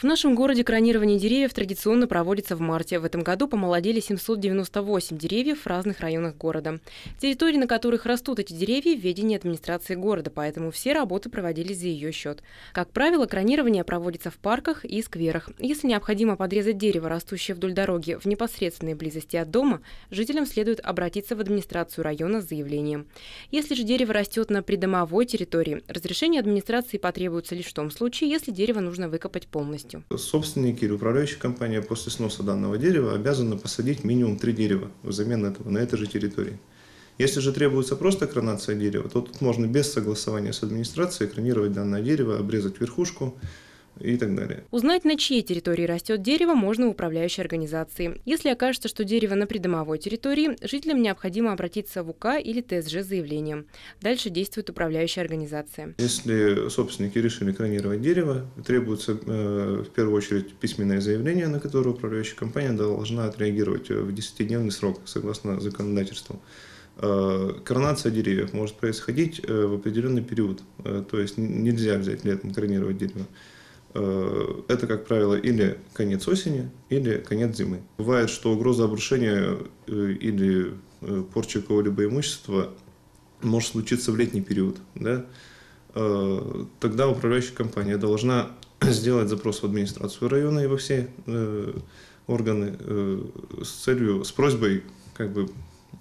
В нашем городе кронирование деревьев традиционно проводится в марте. В этом году помолодели 798 деревьев в разных районах города. Территории, на которых растут эти деревья, в ведении администрации города, поэтому все работы проводились за ее счет. Как правило, кронирование проводится в парках и скверах. Если необходимо подрезать дерево, растущее вдоль дороги, в непосредственной близости от дома, жителям следует обратиться в администрацию района с заявлением. Если же дерево растет на придомовой территории, разрешение администрации потребуется лишь в том случае, если дерево нужно выкопать полностью полностью. Собственники или управляющая компания после сноса данного дерева обязаны посадить минимум три дерева взамен этого на этой же территории. Если же требуется просто кронация дерева, то тут можно без согласования с администрацией кронировать данное дерево, обрезать верхушку, и так далее. Узнать, на чьей территории растет дерево, можно у управляющей организации. Если окажется, что дерево на придомовой территории, жителям необходимо обратиться в УК или ТСЖ с заявлением. Дальше действует управляющая организация. Если собственники решили кронировать дерево, требуется э, в первую очередь письменное заявление, на которое управляющая компания должна отреагировать э, в 10-дневный срок, согласно законодательству э, коронация деревьев может происходить э, в определенный период. То есть нельзя взять летом кронировать дерево. Э, это, как правило, или конец осени, или конец зимы. Бывает, что угроза обрушения э, или э, порчи какого-либо имущества может случиться в летний период. Да? Тогда управляющая компания должна сделать запрос в администрацию района и во все органы с целью, с просьбой как бы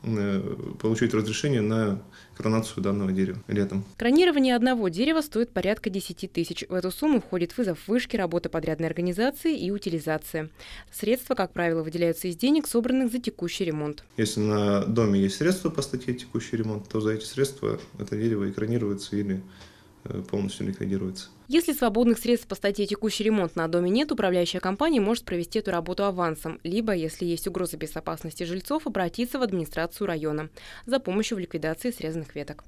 Э, получить разрешение на коронацию данного дерева летом. Кронирование одного дерева стоит порядка 10 тысяч. В эту сумму входит вызов вышки, работа подрядной организации и утилизация. Средства, как правило, выделяются из денег, собранных за текущий ремонт. Если на доме есть средства по статье текущий ремонт, то за эти средства это дерево экранируется или Э, полностью ликвидируется. Если свободных средств по статье «Текущий ремонт» на доме нет, управляющая компания может провести эту работу авансом, либо, если есть угроза безопасности жильцов, обратиться в администрацию района за помощью в ликвидации срезанных веток.